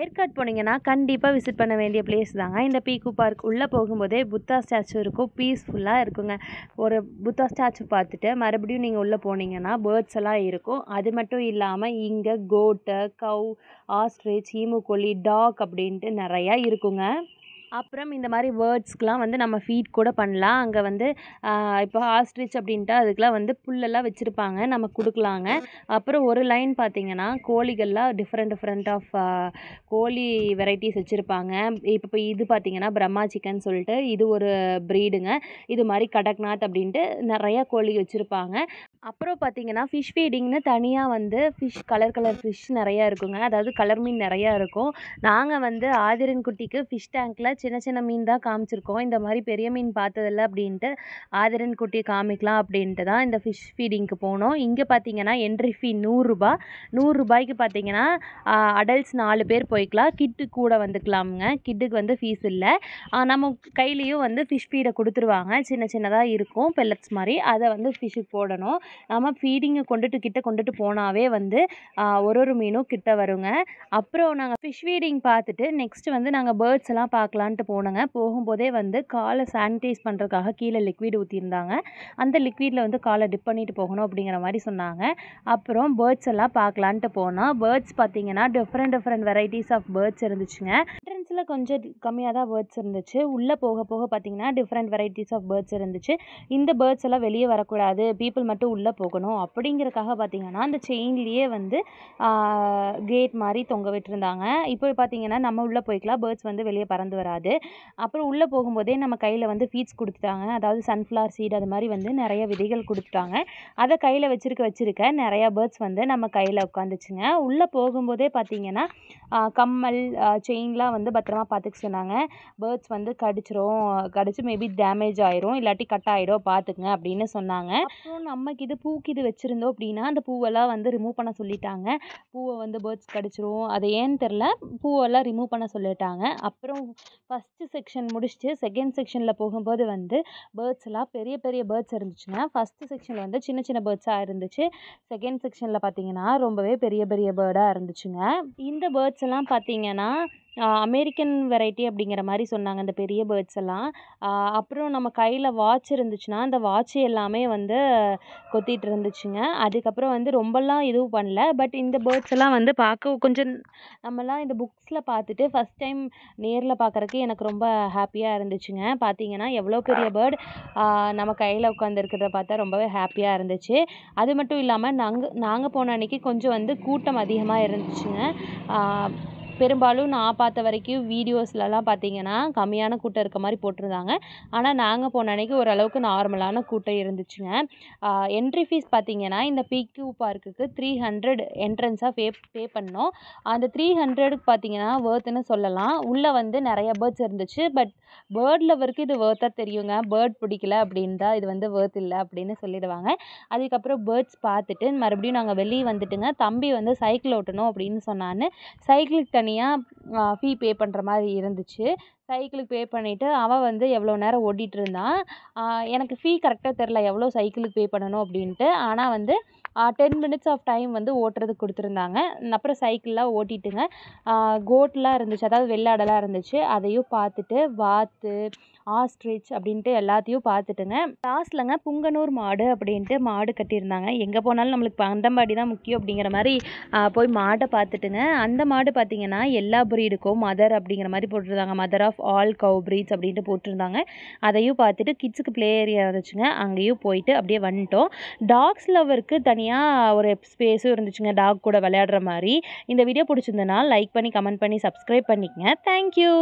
ஏற்காட் போனீங்கன்னா கண்டிப்பாக விசிட் பண்ண வேண்டிய பிளேஸ் தாங்க இந்த பீக்கு பார்க் உள்ளே போகும்போதே புத்தா ஸ்டாச்சு இருக்கும் பீஸ்ஃபுல்லாக இருக்குங்க ஒரு புத்தா ஸ்டாச்சு பார்த்துட்டு மறுபடியும் நீங்கள் உள்ளே போனீங்கன்னா பேர்ட்ஸ் எல்லாம் இருக்கும் அது மட்டும் இல்லாமல் இங்கே கோட்டு கவு ஆஸ்ட்ரிச் ஈமுக்கோழி டாக் அப்படின்ட்டு நிறையா இருக்குங்க அப்புறம் இந்த மாதிரி வேர்ட்ஸ்க்கெலாம் வந்து நம்ம ஃபீட் கூட பண்ணலாம் அங்கே வந்து இப்போ ஆஸ்ட்ரிச் அப்படின்ட்டு அதுக்கெலாம் வந்து புல்லெல்லாம் வச்சுருப்பாங்க நம்ம கொடுக்கலாங்க அப்புறம் ஒரு லைன் பார்த்தீங்கன்னா கோழிகள்லாம் டிஃப்ரெண்ட் டிஃப்ரெண்ட் ஆஃப் கோழி வெரைட்டிஸ் வச்சுருப்பாங்க இப்போ இது பார்த்தீங்கன்னா பிரம்மா சிக்கன் சொல்லிட்டு இது ஒரு ப்ரீடுங்க இது மாதிரி கடக்நாத் அப்படின்ட்டு நிறையா கோழி வச்சுருப்பாங்க அப்புறம் பார்த்தீங்கன்னா ஃபிஷ் ஃபீடிங்னு தனியாக வந்து ஃபிஷ் கலர் கலர் ஃபிஷ் நிறையா இருக்குங்க அதாவது கலர் மீன் நிறையா இருக்கும் நாங்கள் வந்து ஆதிரன் குட்டிக்கு ஃபிஷ் டேங்க்கில் சின்ன சின்ன மீன் தான் காமிச்சிருக்கோம் இந்த மாதிரி பெரிய மீன் பார்த்ததில்ல அப்படின்ட்டு ஆதிரன் குட்டி காமிக்கலாம் அப்படின்ட்டு தான் இந்த ஃபிஷ் ஃபீடிங்க்கு போனோம் இங்கே பார்த்தீங்கன்னா என்ட்ரி ஃபீ நூறுரூபா நூறுரூபாய்க்கு பார்த்தீங்கன்னா அடல்ட்ஸ் நாலு பேர் போய்க்கலாம் கிட்டு கூட வந்துக்கலாமுங்க கிட்டுக்கு வந்து ஃபீஸ் இல்லை நம்ம கையிலையும் வந்து ஃபிஷ் ஃபீடை கொடுத்துருவாங்க சின்ன சின்னதாக இருக்கும் பெல்லட்ஸ் மாதிரி அதை வந்து ஃபிஷ்ஷுக்கு போடணும் நம்ம ஃபீடிங்கை கொண்டுட்டு கிட்ட கொண்டுட்டு போனாவே வந்து ஒரு ஒரு மீனும் கிட்ட வருங்க அப்புறம் நாங்கள் ஃபிஷ் ஃபீடிங் பார்த்துட்டு நெக்ஸ்ட் வந்து நாங்கள் பேர்ட்ஸ் எல்லாம் பார்க்கலான்ட்டு போனோங்க போகும்போதே வந்து காலை சானிடைஸ் பண்ணுறதுக்காக கீழே லிக்விட் ஊற்றியிருந்தாங்க அந்த லிக்விடில் வந்து காலை டிப் பண்ணிட்டு போகணும் அப்படிங்கிற மாதிரி சொன்னாங்க அப்புறம் பேர்ட்ஸ் எல்லாம் பார்க்கலான்ட்டு போனோம் பேர்ட்ஸ் பார்த்தீங்கன்னா different different varieties of birds இருந்துச்சுங்க ஃபஸ்ட்டில் கொஞ்சம் கம்மியாக தான் பேர்ட்ஸ் இருந்துச்சு உள்ளே போக போக பார்த்திங்கன்னா டிஃப்ரெண்ட் வெரைட்டிஸ் ஆஃப் பேர்ட்ஸ் இருந்துச்சு இந்த பேர்ட்ஸ் எல்லாம் வெளியே வரக்கூடாது பீப்புள் மட்டும் உள்ளே போகணும் அப்படிங்கிறக்காக பார்த்திங்கன்னா அந்த செயின்லேயே வந்து கேட் மாதிரி தொங்க விட்டுருந்தாங்க இப்போ பார்த்திங்கன்னா நம்ம உள்ளே போய்க்கலாம் பேர்ட்ஸ் வந்து வெளியே பறந்து வராது அப்புறம் உள்ளே போகும்போதே நம்ம கையில் வந்து ஃபீட்ஸ் கொடுத்துட்டாங்க அதாவது சன்ஃப்ளவர் சீட் அது மாதிரி வந்து நிறைய விதைகள் கொடுத்துட்டாங்க அதை கையில் வச்சுருக்க வச்சுருக்க நிறையா பேர்ட்ஸ் வந்து நம்ம கையில் உட்காந்துச்சுங்க உள்ளே போகும்போதே பார்த்திங்கன்னா கம்மல் செயின்லாம் வந்து பத்திரமா பார்த்துக்க சொன்னாங்க பேர்ட்ஸ் வந்து கடிச்சிரும் கடிச்சு மேபி டேமேஜ் ஆயிரும் இல்லாட்டி கட் ஆகிடும் பார்த்துக்குங்க அப்படின்னு சொன்னாங்க அப்புறம் நமக்கு இது பூக்கு இது வச்சுருந்தோம் அப்படின்னா அந்த பூவெல்லாம் வந்து ரிமூவ் பண்ண சொல்லிட்டாங்க பூவை வந்து பேர்ட்ஸ் கடிச்சிரும் அது ஏன்னு தெரில பூவெல்லாம் ரிமூவ் பண்ண சொல்லிட்டாங்க அப்புறம் ஃபஸ்ட்டு செக்ஷன் முடிச்சுட்டு செகண்ட் செக்ஷனில் போகும்போது வந்து பேர்ட்ஸ்லாம் பெரிய பெரிய பேர்ட்ஸ் இருந்துச்சுங்க ஃபஸ்ட்டு செக்ஷனில் வந்து சின்ன சின்ன பேர்ட்ஸாக இருந்துச்சு செகண்ட் செக்ஷனில் பார்த்தீங்கன்னா ரொம்பவே பெரிய பெரிய பேர்டாக இருந்துச்சுங்க இந்த பேர்ட்ஸ் எல்லாம் பார்த்தீங்கன்னா அமெரிக்கன் வெரைட்டி அப்படிங்கிற மாதிரி சொன்னாங்க அந்த பெரிய பேர்ட்ஸ் எல்லாம் அப்புறம் நம்ம கையில் வாட்ச் இருந்துச்சுன்னா அந்த வாட்ச் எல்லாமே வந்து கொத்திகிட்டு இருந்துச்சுங்க அதுக்கப்புறம் வந்து ரொம்பலாம் எதுவும் பண்ணல பட் இந்த பேர்ட்ஸ் எல்லாம் வந்து பார்க்க கொஞ்சம் நம்மலாம் இந்த புக்ஸில் பார்த்துட்டு ஃபஸ்ட் டைம் நேரில் பார்க்குறக்கு எனக்கு ரொம்ப ஹாப்பியாக இருந்துச்சுங்க பார்த்தீங்கன்னா எவ்வளோ பெரிய பேர்ட் நம்ம கையில் உட்காந்துருக்கிறத பார்த்தா ரொம்பவே ஹாப்பியாக இருந்துச்சு அது மட்டும் இல்லாமல் நாங்கள் நாங்கள் போன அன்றைக்கி கொஞ்சம் வந்து கூட்டம் அதிகமாக இருந்துச்சுங்க பெரும்பாலும் நான் பார்த்த வரைக்கும் வீடியோஸ்லலாம் பார்த்தீங்கன்னா கம்மியான கூட்டம் இருக்க மாதிரி போட்டிருந்தாங்க ஆனால் நாங்கள் போன அன்றைக்கி ஓரளவுக்கு நார்மலான கூட்டம் இருந்துச்சுங்க என்ட்ரி ஃபீஸ் பார்த்தீங்கன்னா இந்த பிக்யூ பார்க்குக்கு த்ரீ ஹண்ட்ரட் என்ட்ரன்ஸாக பே பே பண்ணோம் அந்த த்ரீ ஹண்ட்ரடுக்கு பார்த்தீங்கன்னா வேர்த்துன்னு சொல்லலாம் உள்ளே வந்து நிறைய பேர்ட்ஸ் இருந்துச்சு பட் பேர்ட் வரைக்கும் இது வேர்த்தாக தெரியுங்க பேர்ட் பிடிக்கல அப்படின்னு தான் இது வந்து வேர்த் இல்லை அப்படின்னு சொல்லிடுவாங்க அதுக்கப்புறம் பேர்ட்ஸ் பார்த்துட்டு மறுபடியும் நாங்கள் வெளியே வந்துட்டுங்க தம்பி வந்து சைக்கிள் ஓட்டணும் அப்படின்னு சொன்னான்னு சைக்கிளுக்கு தனியாக ஃபீ பே பண்ணுற மாதிரி இருந்துச்சு சைக்கிளுக்கு பே பண்ணிவிட்டு அவன் வந்து எவ்வளோ நேரம் ஓட்டிகிட்ருந்தான் எனக்கு ஃபீ கரெக்டாக தெரில எவ்வளோ சைக்கிளுக்கு பே பண்ணணும் அப்படின்ட்டு ஆனால் வந்து டென் மினிட்ஸ் ஆஃப் டைம் வந்து ஓட்டுறதுக்கு கொடுத்துருந்தாங்க அப்புறம் சைக்கிள்லாம் ஓட்டிட்டுங்க கோட்லாம் இருந்துச்சு அதாவது வெள்ளாடெல்லாம் இருந்துச்சு அதையும் பார்த்துட்டு வாத்து ஆஸ்ட்ரிச் அப்படின்ட்டு எல்லாத்தையும் பார்த்துட்டுங்க லாஸ்ட்லங்க புங்கனூர் மாடு அப்படின்ட்டு மாடு கட்டியிருந்தாங்க எங்கே போனாலும் நம்மளுக்கு பந்தம்பாடி தான் முக்கியம் அப்படிங்கிற மாதிரி போய் மாடை பார்த்துட்டுங்க அந்த மாடு பார்த்திங்கன்னா எல்லா பிரீடுக்கும் மதர் அப்படிங்கிற மாதிரி போட்டிருந்தாங்க mother of of all cow breeds அப்படின்ட்டு போட்டிருந்தாங்க அதையும் பார்த்துட்டு கிட்ஸுக்கு ப்ளே ஏரியா இருந்துச்சுங்க அங்கேயும் போயிட்டு அப்படியே வந்துட்டோம் டாக்ஸ் லவருக்கு தனியாக ஒரு ஸ்பேஸும் இருந்துச்சுங்க டாக் கூட விளையாடுற மாதிரி இந்த வீடியோ பிடிச்சிருந்தனா லைக் பண்ணி கமெண்ட் பண்ணி சப்ஸ்கிரைப் பண்ணிக்கங்க தேங்க்யூ